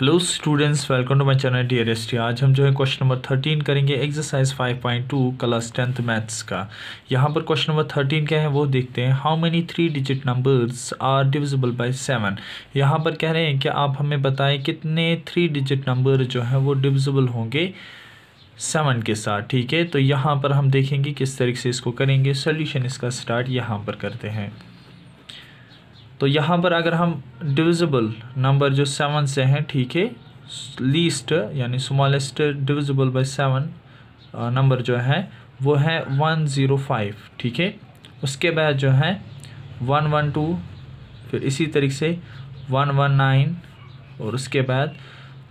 hello students welcome to my channel D D आज हम जो है क्वेश्चन नंबर थर्टीन करेंगे exercise five point two class tenth maths का यहाँ पर क्वेश्चन नंबर थर्टीन क्या है वो देखते हैं how many three digit numbers are divisible by seven यहाँ पर कह रहे हैं कि आप हमें बताएं कितने थ्री डिजिट नंबर जो हैं वो डिविजिबल होंगे सेवन के साथ ठीक है तो यहाँ पर हम देखेंगे किस तरीके से इसको करेंगे सोल्यूशन इसका स्टार्ट यहाँ पर करते हैं तो यहाँ पर अगर हम डिविजिबल नंबर जो सेवन से हैं ठीक है लीस्ट यानी smallest divisible by seven number जो है वो है वन ज़ीरो फाइव ठीक है उसके बाद जो है वन वन टू फिर इसी तरीके से वन वन नाइन और उसके बाद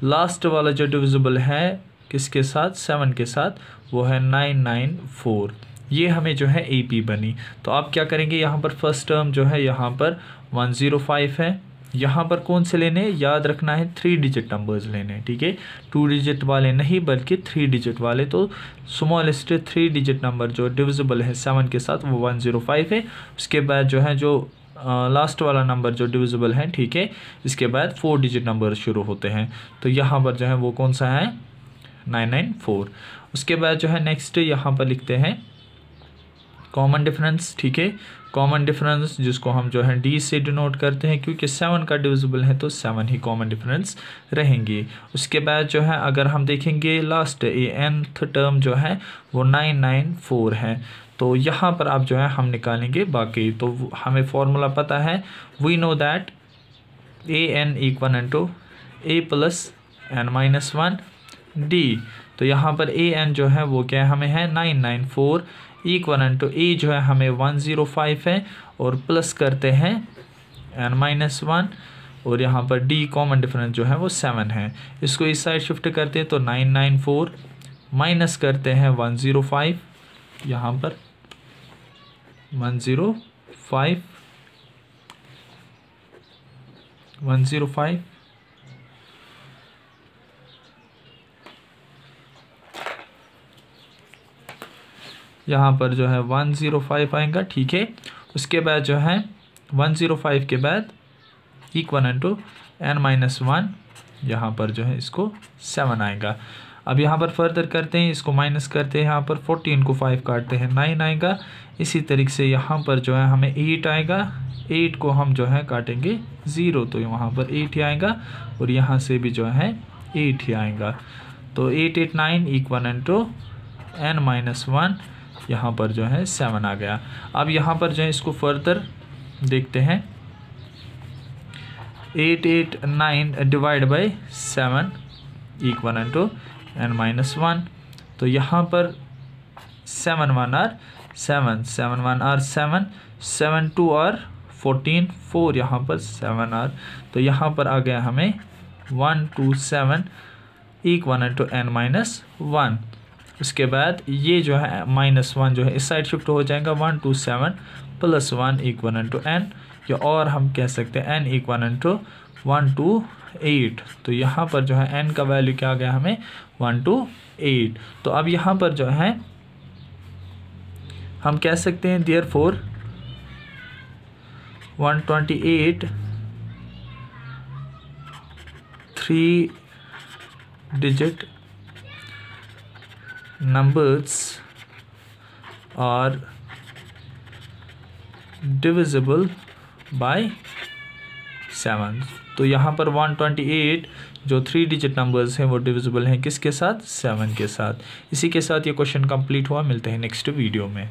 लास्ट वाला जो डिविजिबल है किसके साथ सेवन के साथ वो है नाइन नाइन फोर ये हमें जो है ए बनी तो आप क्या करेंगे यहाँ पर फर्स्ट टर्म जो है यहाँ पर वन ज़ीरो फाइव है यहाँ पर कौन से लेने याद रखना है थ्री डिजिट नंबर्स लेने ठीक है टू डिजिट वाले नहीं बल्कि थ्री डिजिट वाले तो स्मॉलेस्ट थ्री डिजिट नंबर जो डिविजिबल है सेवन के साथ वो वन ज़ीरो फाइव है उसके बाद जो है जो लास्ट वाला नंबर जो डिविजिबल है ठीक है इसके बाद फोर डिजिट नंबर शुरू होते हैं तो यहाँ पर जो है वो कौन सा है नाइन नाइन फोर उसके बाद जो है नेक्स्ट यहाँ पर लिखते हैं कॉमन डिफरेंस ठीक है कॉमन डिफरेंस जिसको हम जो है डी से डिनोट करते हैं क्योंकि सेवन का डिविजिबल है तो सेवन ही कॉमन डिफरेंस रहेंगे उसके बाद जो है अगर हम देखेंगे लास्ट ए एनथ टर्म जो है वो नाइन नाइन फोर है तो यहाँ पर आप जो है हम निकालेंगे बाकी तो हमें फॉर्मूला पता है we know that A N equal N two A plus N minus one D तो यहाँ पर ए एन जो है वो क्या हमें है nine nine four equal to a जो है हमें वन ज़ीरो फाइव है और प्लस करते हैं एन माइनस वन और यहाँ पर डी कॉमन डिफरेंस जो है वो सेवन है इसको इस साइड शिफ्ट करते हैं तो नाइन नाइन फोर माइनस करते हैं वन ज़ीरो फाइव यहाँ पर one zero five one zero five यहाँ पर जो है वन ज़ीरो फाइव आएगा ठीक है उसके बाद जो है वन ज़ीरो फाइव के बाद equal into n minus one यहाँ पर जो है इसको सेवन आएगा अब यहाँ पर फर्दर करते हैं इसको माइनस करते हैं यहाँ पर फोर्टीन को फाइव काटते हैं नाइन आएगा इसी तरीके से यहाँ पर जो है हमें एट आएगा एट को हम जो है काटेंगे ज़ीरो तो वहाँ पर एट ही आएगा और यहाँ से भी जो है एट ही आएगा तो eight eight nine equal to n minus one यहाँ पर जो है सेवन आ गया अब यहाँ पर जो है इसको फर्दर देखते हैं eight eight nine divide by seven one n to n minus one तो यहाँ पर seven one are seven seven one are seven seven two are fourteen four यहाँ पर सेवन आर तो यहाँ पर आ गया हमें one two seven one n to n minus one उसके बाद ये जो है माइनस वन जो है इस साइड शिफ्ट हो जाएगा one two seven plus one equal to n या और हम कह सकते हैं n equal to one two eight तो यहाँ पर जो है एन का वैल्यू क्या आ गया हमें वन टू एट तो अब यहाँ पर जो है हम कह सकते हैं therefore one twenty eight three digit numbers are divisible by seven तो यहाँ पर वन ट्वेंटी एट जो थ्री डिजिट नंबर्स हैं वो डिविजिबल हैं किसके साथ सेवन के साथ इसी के साथ ये क्वेश्चन कंप्लीट हुआ मिलते हैं नेक्स्ट वीडियो में